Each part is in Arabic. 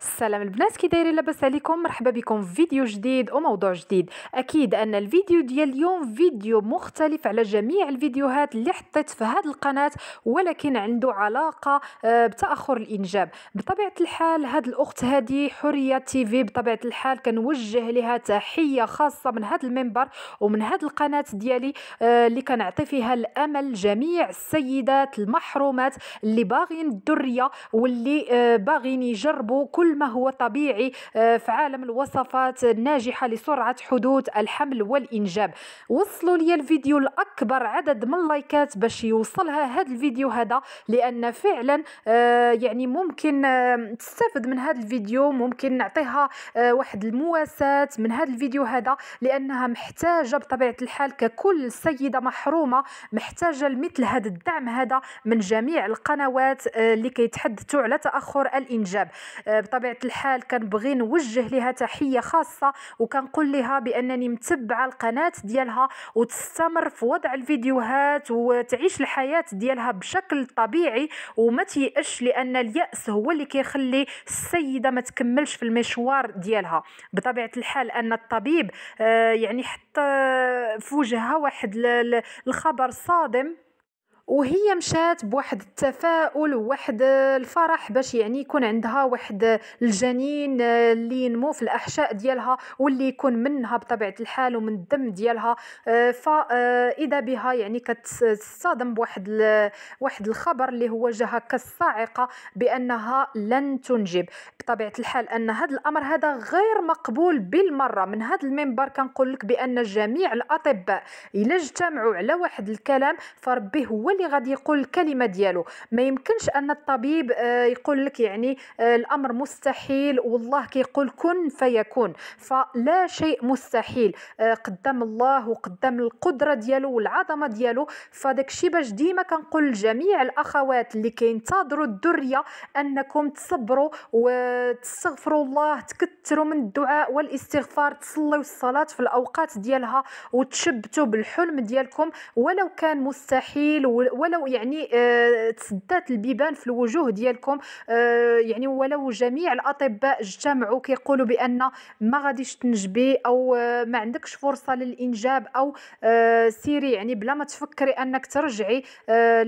السلام البنات كي دايرين لاباس عليكم مرحبا بكم في فيديو جديد وموضوع جديد اكيد ان الفيديو ديال اليوم فيديو مختلف على جميع الفيديوهات اللي حطيت في هذه القناه ولكن عنده علاقه آه، بتاخر الانجاب بطبيعه الحال هذه الاخت هذه حريه تي في بطبيعه الحال كنوجه لها تحيه خاصه من هذا المنبر ومن هذه القناه ديالي آه، اللي كنعطي فيها الامل جميع السيدات المحرومات اللي باغين الدريه واللي آه، باغين يجربوا كل كل ما هو طبيعي آه، في عالم الوصفات الناجحة لسرعة حدوث الحمل والإنجاب وصلوا لي الفيديو الأكبر عدد من اللايكات باش يوصلها هذا الفيديو هذا لأن فعلا آه، يعني ممكن تستفد من هذا الفيديو ممكن نعطيها آه، واحد المواساة من هذا الفيديو هذا لأنها محتاجة بطبيعة الحال ككل سيدة محرومة محتاجة لمثل هذا الدعم هذا من جميع القنوات اللي كيتحدثوا على تأخر الإنجاب بطبيعة بطبيعه الحال كنبغي نوجه لها تحيه خاصه وكنقول لها بانني متبعه القناه ديالها وتستمر في وضع الفيديوهات وتعيش الحياه ديالها بشكل طبيعي وما تيأش لان اليأس هو اللي كيخلي السيده ما تكملش في المشوار ديالها بطبيعه الحال ان الطبيب آه، يعني حتى في وجهها واحد الخبر صادم وهي مشات بواحد التفاؤل وواحد الفرح باش يعني يكون عندها واحد الجنين اللي ينمو في الاحشاء ديالها واللي يكون منها بطبيعه الحال ومن الدم ديالها آه، فاذا آه، بها يعني كتصطدم بواحد واحد الخبر اللي هو جاها كالصاعقه بانها لن تنجب بطبيعه الحال ان هذا الامر هذا غير مقبول بالمره من هذا المنبر كنقول لك بان جميع الاطباء الا اجتمعوا على واحد الكلام فربي هو اللي غادي يقول الكلمه ديالو ما يمكنش ان الطبيب آه، يقول لك يعني آه، الامر مستحيل والله كيقول كن فيكون فلا شيء مستحيل آه، قدام الله وقدام القدره ديالو والعظمه ديالو فداك الشيء باش ديما كنقول لجميع الاخوات اللي كينتظروا الدريه انكم تصبروا وتستغفروا الله تكثروا من الدعاء والاستغفار تصليوا الصلاه في الاوقات ديالها وتشبتوا بالحلم ديالكم ولو كان مستحيل ولو يعني آه، تسدات البيبان في الوجوه ديالكم آه، يعني ولو جميع الاطباء اجتمعوا كيقولوا بان ما غاديش تنجبي او آه، ما عندكش فرصه للانجاب او سيري يعني بلا ما تفكري انك ترجعي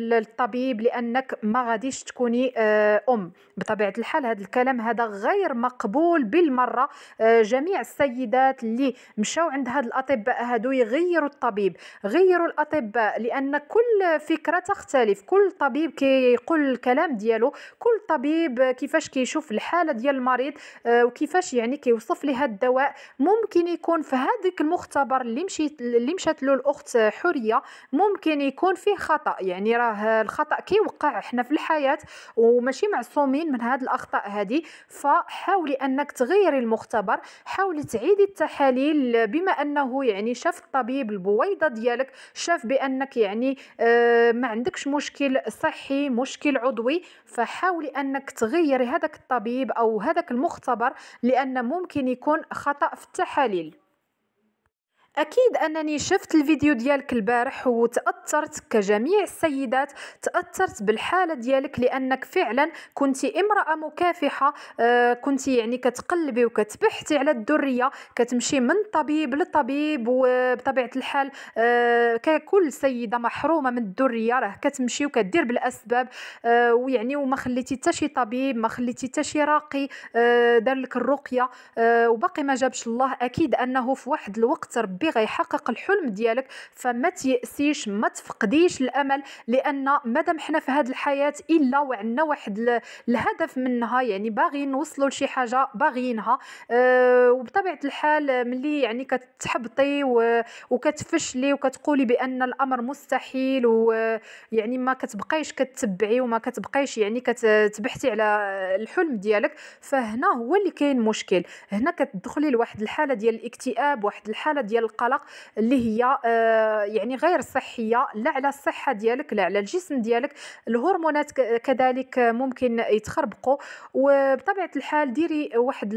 للطبيب لانك ما غاديش تكوني ام بطبيعه الحال هذا الكلام هذا غير مقبول بالمره جميع السيدات اللي مشاو عند هاد الاطباء هادو يغيروا الطبيب غيروا الاطباء لان كل فكره الفكره تختلف كل طبيب كيقول الكلام ديالو كل طبيب كيفاش كيشوف الحاله ديال المريض آه، وكيفاش يعني كيوصف لها الدواء ممكن يكون في هذاك المختبر اللي مشيت اللي مشات له الاخت حوريه ممكن يكون فيه خطا يعني راه الخطا كيوقع احنا في الحياه وماشي معصومين من هاد الاخطاء هذه فحاولي انك تغيري المختبر حاولي تعيدي التحاليل بما انه يعني شاف الطبيب البويضه ديالك شاف بانك يعني آه ما عندكش مشكل صحي مشكل عضوي فحاولي انك تغيري هذاك الطبيب او هذاك المختبر لان ممكن يكون خطا في التحاليل أكيد أنني شفت الفيديو ديالك البارح وتأثرت كجميع السيدات تأثرت بالحالة ديالك لأنك فعلا كنت امرأة مكافحة آه، كنت يعني كتقلبي وكتبحثي على الدرية كتمشي من طبيب لطبيب وبطبيعة الحال آه، ككل سيدة محرومة من الدرية راه كتمشي وكدير بالأسباب آه، ويعني وما خليتي حتى شي طبيب ما خليتي حتى شي راقي دار لك الرقية وباقي ما جابش الله أكيد أنه في واحد الوقت ربي ربي غيحقق الحلم ديالك فما تيأسيش ما تفقديش الامل لان مادام حنا في هذه الحياه الا وعندنا واحد الهدف منها يعني باغيين نوصلوا لشي حاجه باغيينها أه وبطبيعه الحال ملي يعني كتحبطي وكتفشلي وكتقولي بان الامر مستحيل ويعني ما كتبقايش كتبعي وما كتبقايش يعني كتبحثي على الحلم ديالك فهنا هو اللي كاين مشكل هنا كتدخلي لواحد الحاله ديال الاكتئاب واحد الحاله ديال القلق اللي هي آه، يعني غير صحيه لا على الصحه ديالك لا على الجسم ديالك الهرمونات كذلك ممكن يتخربقوا وبطبيعه الحال ديري واحد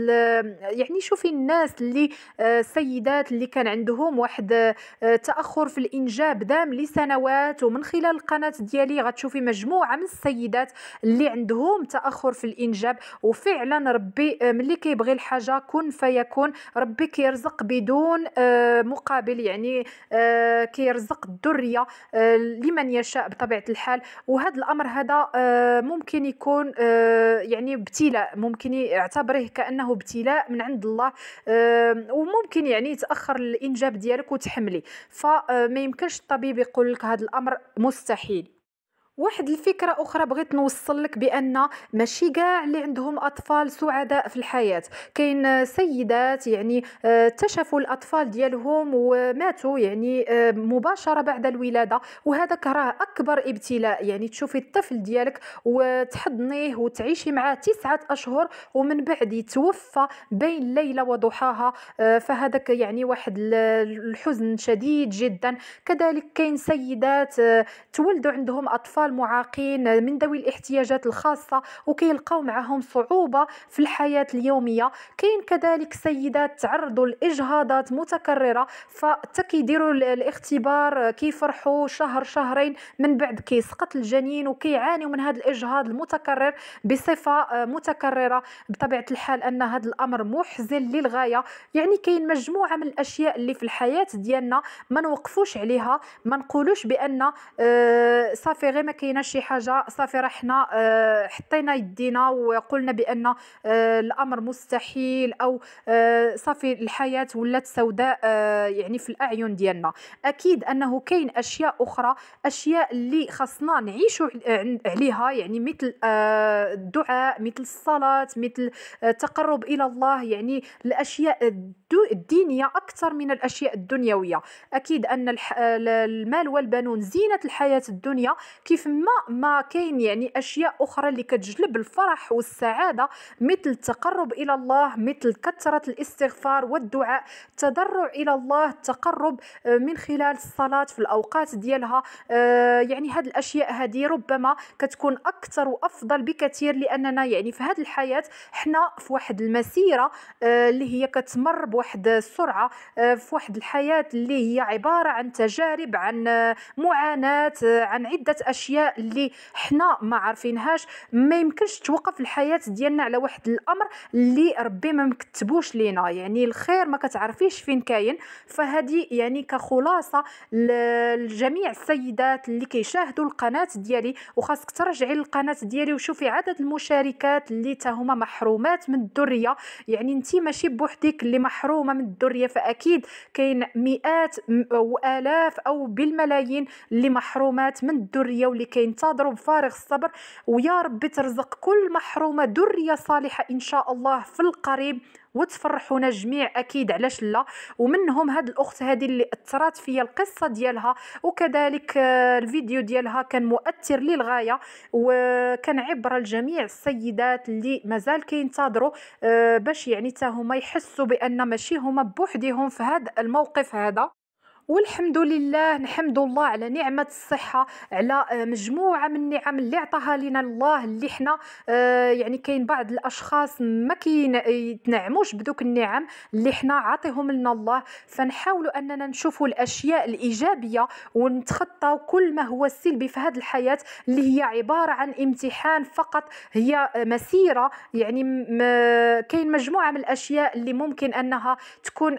يعني شوفي الناس اللي آه، السيدات اللي كان عندهم واحد آه، تاخر في الانجاب دام لسنوات ومن خلال القناه ديالي غتشوفي مجموعه من السيدات اللي عندهم تاخر في الانجاب وفعلا ربي ملي كيبغي الحاجه كن فيكون ربي كيرزق بدون مقابل يعني آه، كيرزق الذريه آه، لمن يشاء بطبيعه الحال وهذا الامر هذا آه، ممكن يكون يعني ابتلاء ممكن يعتبره كانه ابتلاء من عند الله وممكن يعني يتاخر الانجاب ديالك وتحملي فما يمكنش الطبيب يقول لك هذا الامر مستحيل واحد الفكره اخرى بغيت نوصل لك بان ماشي كاع اللي عندهم اطفال سعداء في الحياه كاين سيدات يعني آه، اكتشفوا الاطفال ديالهم وماتوا يعني آه، مباشره بعد الولاده وهذاك راه اكبر ابتلاء يعني تشوفي الطفل ديالك وتحضنيه وتعيشي معاه تسعة اشهر ومن بعد يتوفى بين ليله وضحاها آه، فهذاك يعني واحد الحزن شديد جدا كذلك كاين سيدات تولدوا عندهم اطفال اطفال معاقين من ذوي الاحتياجات الخاصه وكيلقاو معهم صعوبه في الحياه اليوميه كاين كذلك سيدات تعرضوا لاجهاضات متكرره فتا كيديروا الاختبار كيفرحوا شهر شهرين من بعد كيسقط الجنين وكيعانيوا من هذا الاجهاض المتكرر بصفه آه، متكرره بطبيعه الحال ان هذا الامر محزن للغايه يعني كاين مجموعه من الاشياء اللي في الحياه ديالنا ما نوقفوش عليها ما نقولوش بان آه، صافي غير ما كاينه شي حاجه صافي راه حنا آه، حطينا يدينا وقلنا بان آه، الامر مستحيل او آه، صافي الحياه ولات سوداء يعني في الاعين ديالنا اكيد انه كاين اشياء اخرى اشياء اللي خاصنا نعيشوا عليها يعني مثل الدعاء مثل الصلاه مثل التقرب الى الله يعني الاشياء الدينية أكثر من الأشياء الدنيوية أكيد أن المال والبنون زينة الحياة الدنيا كيف ما ما كاين يعني أشياء أخرى اللي كتجلب الفرح والسعادة مثل التقرب إلى الله مثل كثرة الاستغفار والدعاء التضرع إلى الله التقرب آه، من خلال الصلاة في الأوقات ديالها آه، يعني هذه الأشياء هذه ربما كتكون أكثر وأفضل بكثير لأننا يعني في هذه الحياة حنا في واحد المسيرة آه، اللي هي كتمر بواحد واحد السرعه آه، في واحد الحياه اللي هي عباره عن تجارب عن آه، معاناه آه، عن عده اشياء اللي حنا ما عارفينهاش ما يمكنش توقف الحياه ديالنا على واحد الامر اللي ربي ما مكتبوش لينا يعني الخير ما كتعرفيش فين كاين فهذه يعني كخلاصه لجميع السيدات اللي كيشاهدوا القناه ديالي وخاصك ترجعي للقناه ديالي وشوفي عدد المشاركات اللي تاهما محرومات من الذريه يعني انت ماشي بوحدك اللي محروم محرومه من الذريه فاكيد كاين مئات أو آلاف او بالملايين اللي محرومات من الذريه واللي كينتظروا بفارغ الصبر ويا ربي ترزق كل محرومه ذريه صالحه ان شاء الله في القريب وتفرحونا جميع اكيد علاش لا ومنهم هاد الاخت هذه اللي اثرت فيا القصه ديالها وكذلك آه، الفيديو ديالها كان مؤثر للغايه وكان عبره لجميع السيدات اللي مازال كينتظروا آه، باش يعني حتى هما يحسوا بان ماشي هما بوحدهم في هذا الموقف هذا والحمد لله نحمد الله على نعمة الصحة على آه، مجموعة من النعم اللي عطاها لنا الله اللي حنا آه، يعني كاين بعض الأشخاص ما كيتنعموش بدوك النعم اللي حنا عاطيهم لنا الله فنحاولوا أننا نشوفوا الأشياء الإيجابية ونتخطى كل ما هو السلبي في هذه الحياة اللي هي عبارة عن امتحان فقط هي آه، مسيرة يعني كاين مجموعة من الأشياء اللي ممكن أنها تكون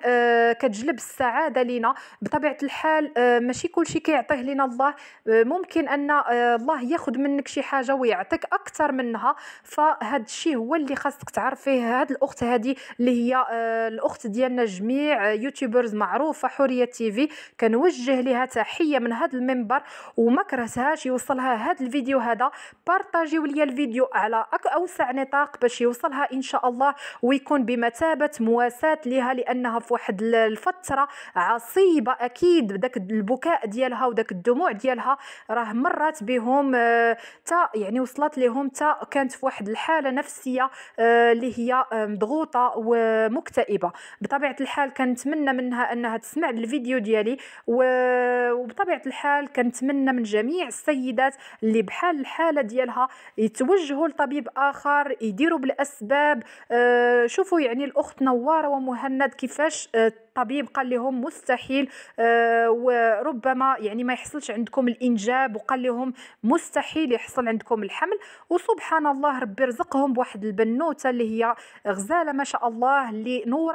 كتجلب السعادة لنا بطبيعه الحال آه، ماشي كل شيء كيعطيه لنا الله آه، ممكن ان آه، الله ياخذ منك شي حاجه ويعطيك اكثر منها فهاد الشيء هو اللي خاصك تعرفيه هاد الاخت هادي اللي هي الاخت ديالنا جميع يوتيوبرز معروفه حوريه تي في كنوجه لها تحيه من هاد المنبر وما كرهتهاش يوصلها هاد الفيديو هذا بارطاجيو ليا الفيديو على اوسع نطاق باش يوصلها ان شاء الله ويكون بمثابه مواساه لها لانها في واحد الفتره عصيبه اكيد داك البكاء ديالها وداك الدموع ديالها راه مرات بهم آه، تا يعني وصلت لهم تا كانت في واحد الحاله نفسيه آه، اللي هي آه، مضغوطه ومكتئبه بطبيعه الحال كنتمنى منها انها تسمع الفيديو ديالي وبطبيعه الحال كنتمنى من جميع السيدات اللي بحال الحاله ديالها يتوجهوا لطبيب اخر يديروا بالاسباب شوفوا يعني الاخت نواره ومهند كيفاش الطبيب قال لهم مستحيل آه، وربما يعني ما يحصلش عندكم الانجاب وقال لهم مستحيل يحصل عندكم الحمل وسبحان الله ربي رزقهم بواحد البنوته اللي هي غزاله ما شاء الله اللي نور